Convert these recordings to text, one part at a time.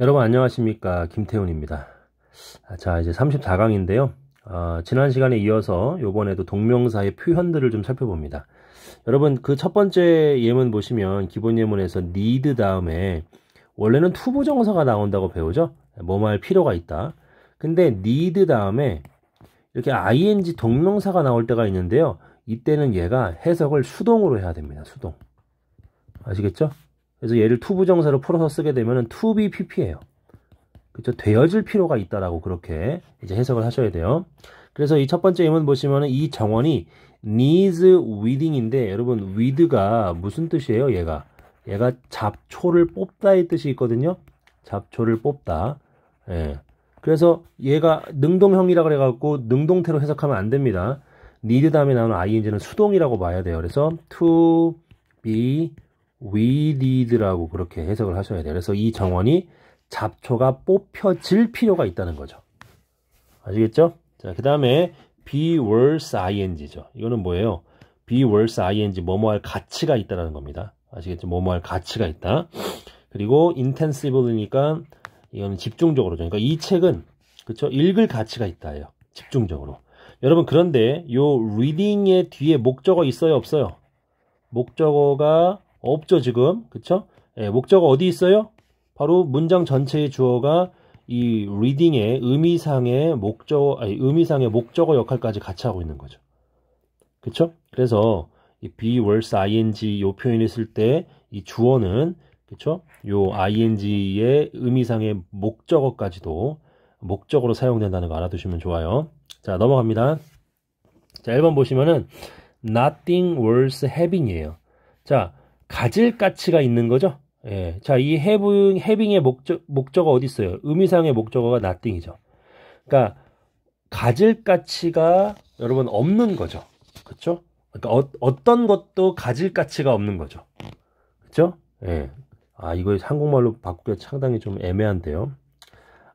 여러분 안녕하십니까 김태훈입니다 아, 자 이제 34강인데요 어, 아, 지난 시간에 이어서 요번에도 동명사의 표현들을 좀 살펴봅니다 여러분 그 첫 번째 예문 보시면 기본 예문에서 need 다음에 원래는 투부정사가 나온다고 배우죠 뭐뭐 할 필요가 있다 근데 need 다음에 이렇게 ing 동명사가 나올 때가 있는데요 이때는 얘가 해석을 수동으로 해야 됩니다 수동 아시겠죠 그래서 얘를 투부정사로 풀어서 쓰게 되면 to b 피 p 예요 그렇죠? 되어질 필요가 있다라고 그렇게 이제 해석을 하셔야 돼요. 그래서 이 첫 번째 예문 보시면 이 정원이 needs weeding인데 여러분 weed가 무슨 뜻이에요? 얘가 얘가 잡초를 뽑다의 뜻이 있거든요. 잡초를 뽑다. 예. 그래서 얘가 능동형이라 그래갖고 능동태로 해석하면 안 됩니다. need 다음에 나오는 ing는 수동이라고 봐야 돼요. 그래서 to be we n e d 라고 그렇게 해석을 하셔야 돼요. 그래서 이 정원이 잡초가 뽑혀질 필요가 있다는 거죠. 아시겠죠? 자, 그 다음에 be worth ing죠. 이거는 뭐예요? be worth ing, 뭐뭐 할 가치가 있다는 겁니다. 아시겠죠? 뭐뭐 할 가치가 있다. 그리고 i n t e n s i v e l 니까 이건 집중적으로 그러니까 이 책은 그쵸 읽을 가치가 있다예요. 집중적으로. 여러분 그런데 요 reading의 뒤에 목적어 있어요 없어요? 목적어가 없죠 지금 그쵸 예, 목적 어디 어 있어요 바로 문장 전체의 주어가 이 리딩의 의미상의 목적 아니 의미상의 목적어 역할까지 같이 하고 있는 거죠 그쵸 그래서 이 be worse ing 요 표현을 쓸때이 주어는 그쵸 요 ing의 의미상의 목적어까지도 목적으로 사용된다는 거 알아두시면 좋아요 자 넘어갑니다 자 1번 보시면은 nothing worth having이에요 자 가질 가치가 있는 거죠. 예. 자, 이 해빙 v i 의 목적, 목적어 어디 있어요? 의미상의 목적어가 nothing이죠. 그러니까 가질 가치가 여러분 없는 거죠. 그렇죠? 그러니까 어, 떤 것도 가질 가치가 없는 거죠. 그렇죠? 예. 아, 이거 한국말로 바꾸기가 상당히 좀 애매한데요.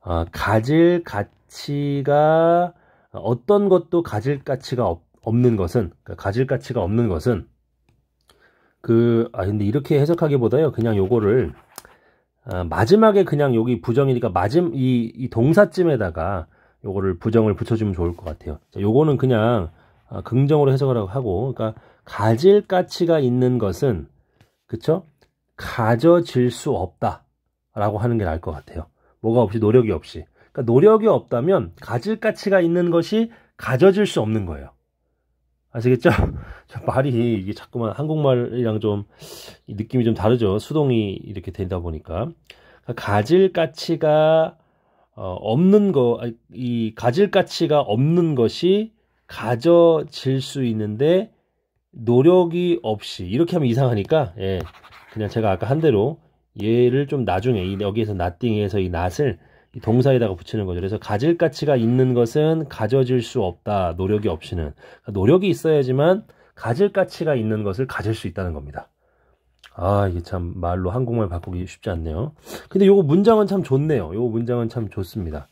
아, 가질 가치가 어떤 것도 가질 가치가 없, 는 것은 그러니까 가질 가치가 없는 것은 그, 아, 근데 이렇게 해석하기보다요. 그냥 요거를, 아, 마지막에 그냥 여기 부정이니까 마지막, 이, 이 동사쯤에다가 요거를 부정을 붙여주면 좋을 것 같아요. 자, 요거는 그냥 아, 긍정으로 해석을 하고, 그러니까 가질 가치가 있는 것은, 그쵸? 가져질 수 없다. 라고 하는 게 나을 것 같아요. 뭐가 없이, 노력이 없이. 그러니까 노력이 없다면 가질 가치가 있는 것이 가져질 수 없는 거예요. 아시겠죠? 말이 이게 자꾸만 한국말이랑 좀 느낌이 좀 다르죠. 수동이 이렇게 된다 보니까 그러니까 가질 가치가 어, 없는 거, 아, 이 가질 가치가 없는 것이 가져질 수 있는데 노력이 없이 이렇게 하면 이상하니까 예, 그냥 제가 아까 한 대로 얘를 좀 나중에 여기에서 n o t 해서이 not을 동사에다가 붙이는 거죠. 그래서 가질 가치가 있는 것은 가져질 수 없다. 노력이 없이는. 그러니까 노력이 있어야지만 가질 가치가 있는 것을 가질 수 있다는 겁니다. 아, 이게 참 말로 한국말 바꾸기 쉽지 않네요. 근데 요거 문장은 참 좋네요. 요거 문장은 참 좋습니다.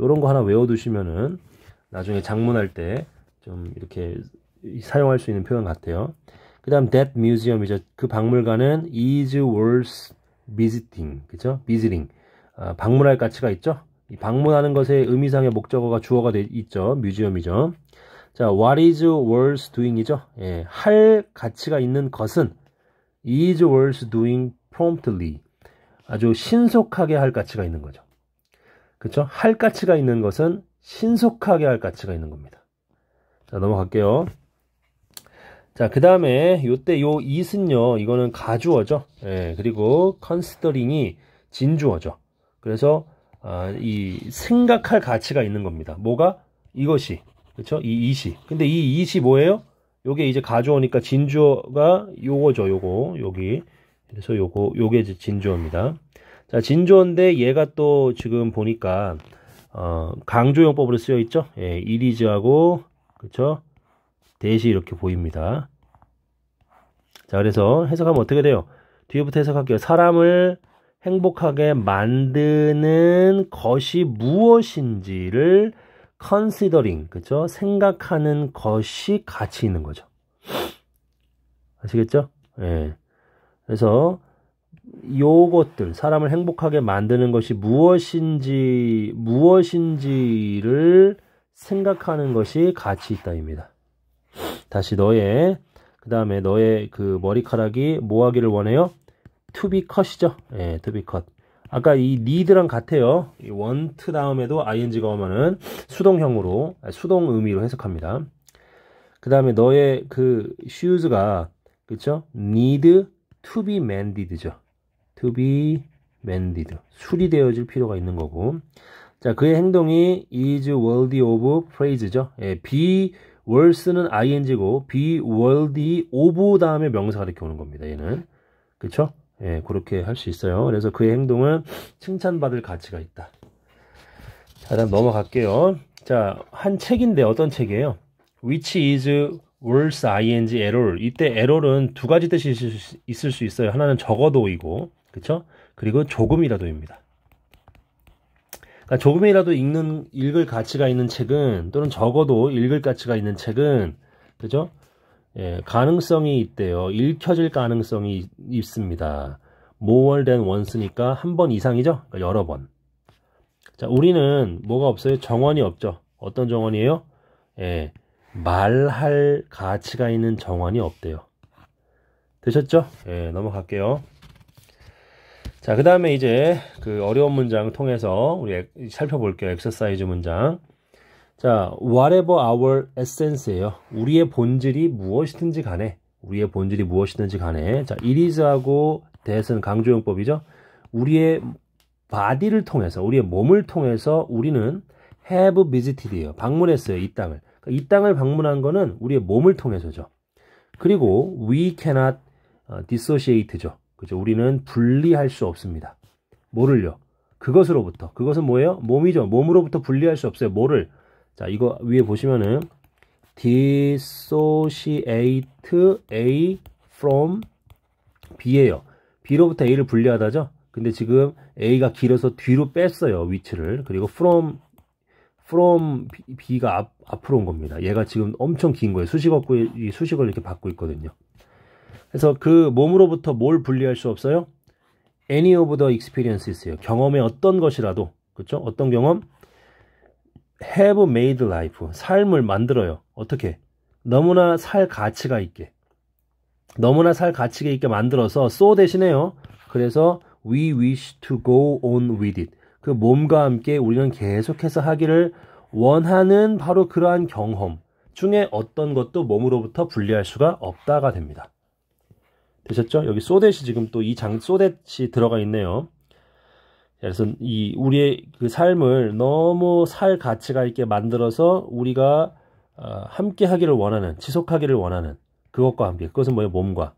요런 거 하나 외워두시면은 나중에 장문할 때 좀 이렇게 사용할 수 있는 표현 같아요. 그 다음 that museum이죠. 그 박물관은 is worth visiting. 그죠? visiting. 아, 방문할 가치가 있죠. 방문하는 것의 의미상의 목적어가 주어가 돼 있죠. 뮤지엄이죠. 자, what is worth doing이죠. 예, 할 가치가 있는 것은 is worth doing promptly. 아주 신속하게 할 가치가 있는 거죠. 그렇죠? 할 가치가 있는 것은 신속하게 할 가치가 있는 겁니다. 자, 넘어갈게요. 자, 그 다음에 요 때 요 is는요. 이거는 가주어죠. 예, 그리고 considering이 진주어죠. 그래서 아, 이 생각할 가치가 있는 겁니다. 뭐가 이것이 그렇죠? 이 이시. 근데 이 이시 뭐예요? 요게 이제 가져오니까 진주어가 요거죠. 요거 여기 그래서 요거 요게 이제 진주어입니다. 자 진주어인데 얘가 또 지금 보니까 어, 강조용법으로 쓰여 있죠. 예, 이리즈하고 그렇죠? 대시 이렇게 보입니다. 자 그래서 해석하면 어떻게 돼요? 뒤에부터 해석할게요. 사람을 행복하게 만드는 것이 무엇인지를 considering, 그죠? 생각하는 것이 가치 있는 거죠. 아시겠죠? 예. 그래서 요것들, 사람을 행복하게 만드는 것이 무엇인지, 무엇인지를 생각하는 것이 가치 있다입니다. 다시 너의, 그 다음에 너의 그 머리카락이 뭐 하기를 원해요? 투비 컷이죠. 예, 투비 컷. 아까 이 need랑 같아요. 이 want 다음에도 ing가 오면은 수동형으로, 아, 수동 의미로 해석합니다. 그 다음에 너의 그 shoes가, 그쵸? need to be mended죠. to be mended. 수리되어질 필요가 있는 거고. 자, 그의 행동이 is worthy of praise죠. 예, be worse는 ing고, be worthy of 다음에 명사가 이렇게 오는 겁니다. 얘는. 그쵸? 예, 그렇게 할 수 있어요. 그래서 그의 행동은 칭찬받을 가치가 있다. 자, 다음 넘어갈게요. 자, 한 책인데 어떤 책이에요? Which is worse ing error. 이때 error은 두 가지 뜻이 있을 수 있어요. 하나는 적어도이고, 그쵸? 그리고 조금이라도입니다. 그러니까 조금이라도 읽는, 읽을 가치가 있는 책은, 또는 적어도 읽을 가치가 있는 책은, 그죠? 예, 가능성이 있대요. 읽혀질 가능성이 있습니다. 모월된 원수니까한 번 이상이죠? 그러니까 여러 번. 자, 우리는 뭐가 없어요? 정원이 없죠. 어떤 정원이에요? 예, 말할 가치가 있는 정원이 없대요. 되셨죠? 예, 넘어갈게요. 자, 그 다음에 이제 그 어려운 문장을 통해서 우리 살펴볼게요. 엑서사이즈 문장. 자, whatever our essence예요. 우리의 본질이 무엇이든지 간에 우리의 본질이 무엇이든지 간에 자, it is하고 that은 강조용법이죠. 우리의 바디를 통해서 우리의 몸을 통해서 우리는 have visited예요. 방문했어요, 이 땅을. 그러니까 이 땅을 방문한 거는 우리의 몸을 통해서죠. 그리고 we cannot 어, dissociate죠. 그죠? 우리는 분리할 수 없습니다. 뭐를요? 그것으로부터. 그것은 뭐예요? 몸이죠. 몸으로부터 분리할 수 없어요. 뭐를? 자, 이거 위에 보시면은 dissociate A from B예요. B로부터 A를 분리하다죠. 근데 지금 A가 길어서 뒤로 뺐어요. 위치를. 그리고 from from B가 앞, 앞으로 온 겁니다. 얘가 지금 엄청 긴 거예요. 수식 얻고 수식을 이렇게 받고 있거든요. 그래서 그 몸으로부터 뭘 분리할 수 없어요? Any of the experiences예요. 경험의 어떤 것이라도 그렇죠? 어떤 경험? have made life. 삶을 만들어요. 어떻게? 너무나 살 가치가 있게. 너무나 살 가치가 있게 만들어서 so 대신에요 그래서 we wish to go on with it. 그 몸과 함께 우리는 계속해서 하기를 원하는 바로 그러한 경험 중에 어떤 것도 몸으로부터 분리할 수가 없다가 됩니다. 되셨죠? 여기 소 대시 지금 또 이 장, 소 대시 들어가 있네요. 그래서 이 우리의 그 삶을 너무 살 가치가 있게 만들어서 우리가 어, 함께 하기를 원하는 지속하기를 원하는 그것과 함께 그것은 뭐예요 몸과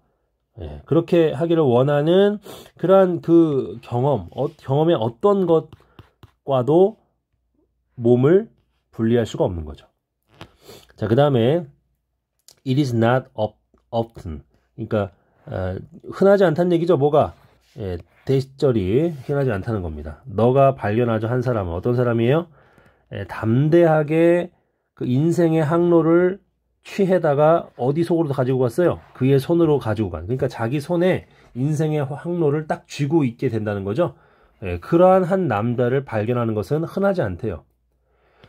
예, 그렇게 하기를 원하는 그러한 그 경험 어, 경험의 어떤 것과도 몸을 분리할 수가 없는 거죠 자그 다음에 it is not often 그러니까 어, 흔하지 않다는 얘기죠 뭐가 예, 대시절이 흔하지 않다는 겁니다. 너가 발견하죠 한 사람은 어떤 사람이에요? 에, 예, 담대하게 그 인생의 항로를 취해다가 어디 속으로 가지고 갔어요? 그의 손으로 가지고 간. 그러니까 자기 손에 인생의 항로를 딱 쥐고 있게 된다는 거죠. 에, 예, 그러한 한 남자를 발견하는 것은 흔하지 않대요.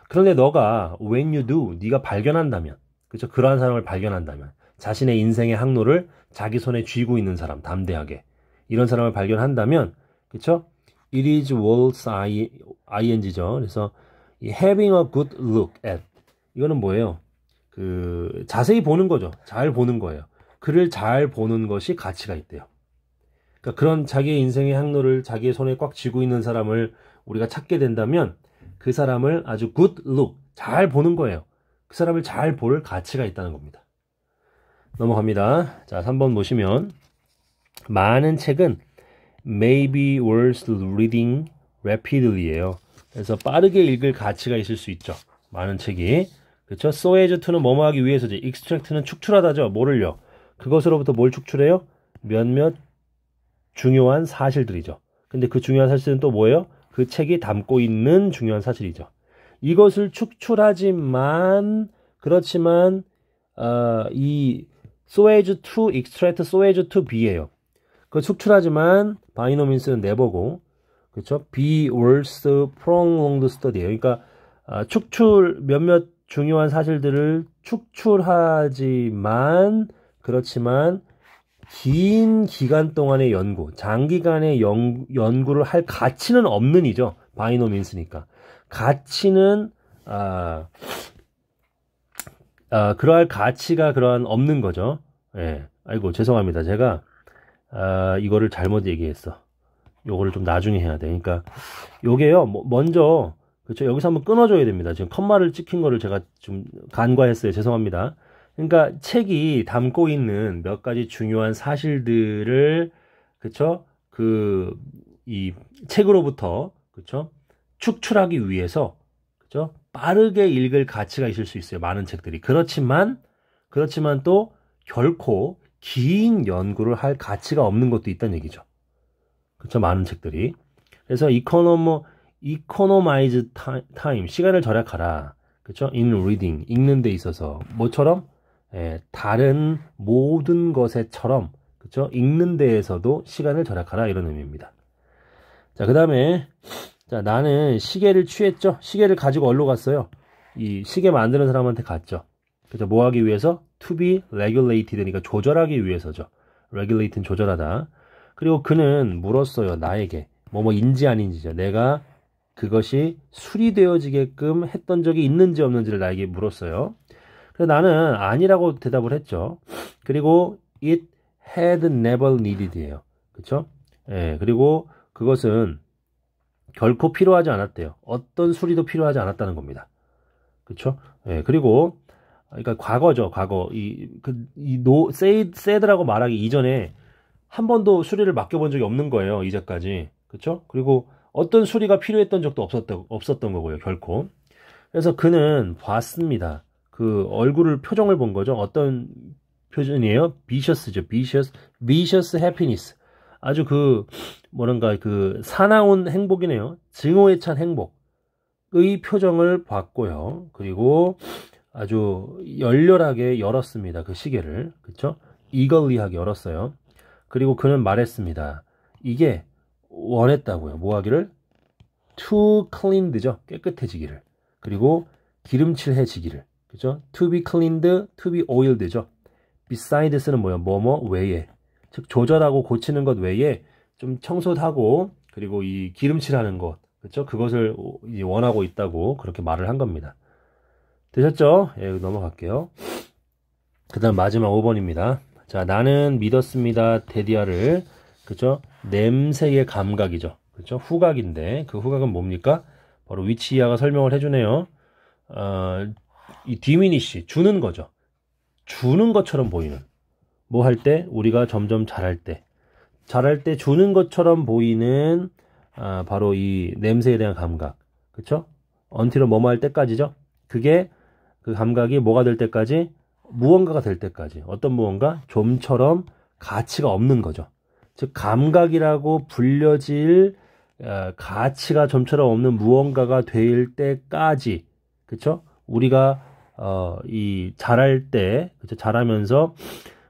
그런데 너가 when you do 네가 발견한다면 그렇죠? 그러한 사람을 발견한다면 자신의 인생의 항로를 자기 손에 쥐고 있는 사람 담대하게 이런 사람을 발견한다면 그쵸? It is worth ing죠. 그래서 having a good look at 이거는 뭐예요? 그 자세히 보는 거죠. 잘 보는 거예요. 그를 잘 보는 것이 가치가 있대요. 그러니까 그런 자기의 인생의 항로를 자기의 손에 꽉 쥐고 있는 사람을 우리가 찾게 된다면 그 사람을 아주 good look 잘 보는 거예요. 그 사람을 잘 볼 가치가 있다는 겁니다. 넘어갑니다. 자, 3번 보시면 많은 책은 maybe worth reading rapidly예요. 그래서 빠르게 읽을 가치가 있을 수 있죠. 많은 책이. 그렇죠? s o a g to는 뭐뭐 하기 위해서지. extract는 축출하다죠. 뭐를요? 그것으로부터 뭘 축출해요? 몇몇 중요한 사실들이죠. 근데 그 중요한 사실은 또 뭐예요? 그 책이 담고 있는 중요한 사실이죠. 이것을 축출하지만 그렇지만 어, 이 소에즈 투 익스트랙트 소에즈 투비예요 그 축출하지만 바이노민스는 내보고 그렇죠? be worth prolonged study. 그러니까 아, 축출 몇몇 중요한 사실들을 축출하지만 그렇지만 긴 기간 동안의 연구, 장기간의 연, 연구를 할 가치는 없는 이죠. 바이노민스니까. 가치는 아, 아 그러할 가치가 그러한 없는 거죠. 예. 아이고 죄송합니다. 제가 아, 이거를 잘못 얘기했어. 요거를 좀 나중에 해야 돼. 그러니까 요게요. 뭐 먼저 그렇죠. 여기서 한번 끊어줘야 됩니다. 지금 컴마를 찍힌 거를 제가 좀 간과했어요. 죄송합니다. 그러니까 책이 담고 있는 몇 가지 중요한 사실들을 그렇죠. 그이 책으로부터 그렇죠. 축출하기 위해서 그렇죠. 빠르게 읽을 가치가 있을 수 있어요. 많은 책들이 그렇지만 그렇지만 또 결코 긴 연구를 할 가치가 없는 것도 있다는 얘기죠. 그렇죠. 많은 책들이. 그래서 이코노모 이코노마이즈 타임 시간을 절약하라. 그렇죠? 인 리딩 읽는 데 있어서 뭐처럼 예, 다른 모든 것에처럼 그렇죠? 읽는 데에서도 시간을 절약하라 이런 의미입니다. 자, 그다음에 자, 나는 시계를 취했죠. 시계를 가지고 어디로 갔어요? 이 시계 만드는 사람한테 갔죠. 그죠? 뭐 하기 위해서? to be regulated 그러니까 조절하기 위해서죠. regulate는 조절하다. 그리고 그는 물었어요. 나에게 뭐뭐인지 아닌지죠. 내가 그것이 수리되어지게끔 했던 적이 있는지 없는지를 나에게 물었어요. 그래서 나는 아니라고 대답을 했죠. 그리고 it had never needed예요. 그렇죠? 예, 그리고 그것은 결코 필요하지 않았대요. 어떤 수리도 필요하지 않았다는 겁니다. 그렇죠? 예, 그리고 그러니까 과거죠, 과거. 이, 그, 이 노, 세이, 세드라고 말하기 이전에 한 번도 수리를 맡겨본 적이 없는 거예요, 이제까지. 그쵸? 그리고 어떤 수리가 필요했던 적도 없었던, 없었던 거고요, 결코. 그래서 그는 봤습니다. 그 얼굴을, 표정을 본 거죠. 어떤 표정이에요? 비셔스죠 비셔스, 비셔스 해피니스. 아주 그, 뭐랄까, 그, 사나운 행복이네요. 증오에 찬 행복의 표정을 봤고요. 그리고, 아주 열렬하게 열었습니다. 그 시계를. 그쵸? 이걸리하게 열었어요. 그리고 그는 말했습니다. 이게 원했다고요. 뭐 하기를? to cleaned죠. 깨끗해지기를. 그리고 기름칠해지기를. 그죠? to be cleaned, to be oiled죠. besides는 뭐야? 뭐뭐 외에. 즉, 조절하고 고치는 것 외에 좀 청소하고, 그리고 이 기름칠하는 것. 그죠? 그것을 원하고 있다고 그렇게 말을 한 겁니다. 되셨죠? 예, 넘어갈게요. 그 다음 마지막 5번입니다. 자, 나는 믿었습니다. 데디아를. 그쵸 그렇죠? 냄새의 감각이죠. 그쵸 그렇죠? 후각인데, 그 후각은 뭡니까? 바로 위치이하가 설명을 해주네요. 어, 이 디미니시, 주는 거죠. 주는 것처럼 보이는. 뭐 할 때? 우리가 점점 잘할 때. 잘할 때 주는 것처럼 보이는, 아, 바로 이 냄새에 대한 감각. 그쵸? 그렇죠? 언티로 뭐 뭐 할 때까지죠? 그게 그 감각이 뭐가 될 때까지 무언가가 될 때까지 어떤 무언가 좀처럼 가치가 없는 거죠. 즉 감각이라고 불려질 어, 가치가 좀처럼 없는 무언가가 될 때까지 그쵸 우리가 어, 이 자랄 때그쵸죠 자라면서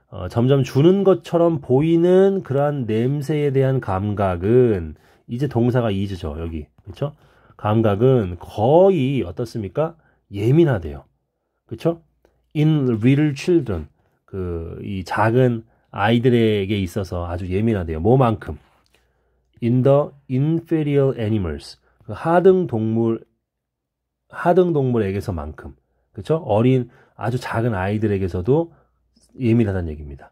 어, 점점 주는 것처럼 보이는 그러한 냄새에 대한 감각은 이제 동사가 이즈죠 여기 그쵸 감각은 거의 어떻습니까? 예민하대요. 그렇죠? In real children 그 이 작은 아이들에게 있어서 아주 예민하대요. 뭐만큼? In the inferior animals 그 하등 동물 하등 동물에게서만큼 그렇죠? 어린 아주 작은 아이들에게서도 예민하다는 얘기입니다.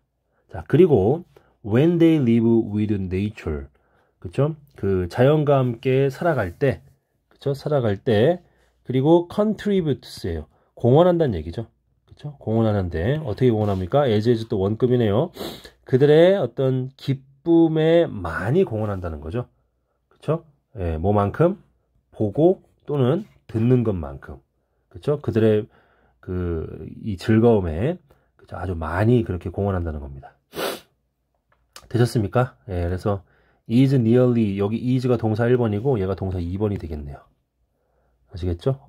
자 그리고 when they live with nature 그렇죠? 그 자연과 함께 살아갈 때 그렇죠? 살아갈 때 그리고 contributes예요. 공헌한다는 얘기죠. 그렇죠? 공헌하는데 어떻게 공헌합니까? 에즈에즈 또원금이네요 그들의 어떤 기쁨에 많이 공헌한다는 거죠. 그렇죠? 예, 뭐만큼 보고 또는 듣는 것만큼. 그렇죠? 그들의 그 이 즐거움에 그쵸? 그렇죠? 아주 많이 그렇게 공헌한다는 겁니다. 되셨습니까? 예, 그래서 is nearly 여기 is가 동사 1번이고 얘가 동사 2번이 되겠네요. 아시겠죠?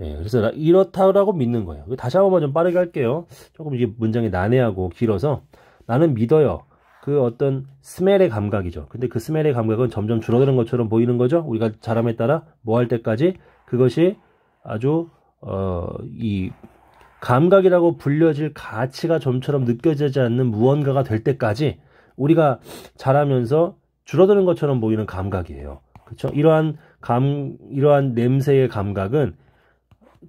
예, 그래서 이렇다라고 믿는 거예요. 그 다시 한 번만 좀 빠르게 할게요. 조금 이게 문장이 난해하고 길어서 나는 믿어요. 그 어떤 스멜의 감각이죠. 근데 그 스멜의 감각은 점점 줄어드는 것처럼 보이는 거죠. 우리가 자람에 따라 뭐 할 때까지 그것이 아주 어이 감각이라고 불려질 가치가 점처럼 느껴지지 않는 무언가가 될 때까지 우리가 자라면서 줄어드는 것처럼 보이는 감각이에요. 그렇죠? 이러한 감 이러한 냄새의 감각은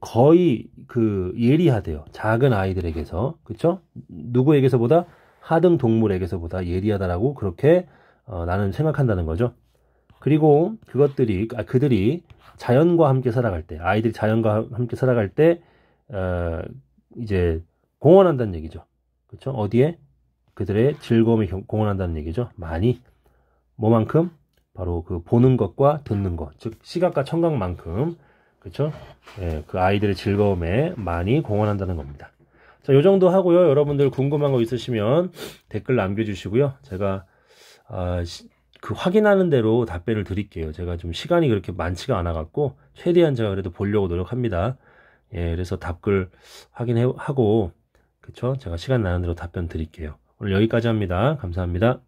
거의 그 예리하대요. 작은 아이들에게서. 그쵸? 누구에게서보다 하등 동물에게서보다 예리하다라고 그렇게 어, 나는 생각한다는 거죠. 그리고 그것들이, 아, 그들이 자연과 함께 살아갈 때, 아이들이 자연과 함께 살아갈 때, 어, 이제 공헌한다는 얘기죠. 그쵸? 어디에? 그들의 즐거움에 공헌한다는 얘기죠. 많이. 뭐만큼? 바로 그 보는 것과 듣는 것. 즉, 시각과 청각만큼 그렇죠? 예, 그 아이들의 즐거움에 많이 공헌한다는 겁니다. 자, 요 정도 하고요. 여러분들 궁금한 거 있으시면 댓글 남겨주시고요. 제가 아, 시, 그 확인하는 대로 답변을 드릴게요. 제가 좀 시간이 그렇게 많지가 않아 갖고 최대한 제가 그래도 보려고 노력합니다. 예, 그래서 답글 확인하고 그쵸? 제가 시간 나는 대로 답변 드릴게요. 오늘 여기까지 합니다. 감사합니다.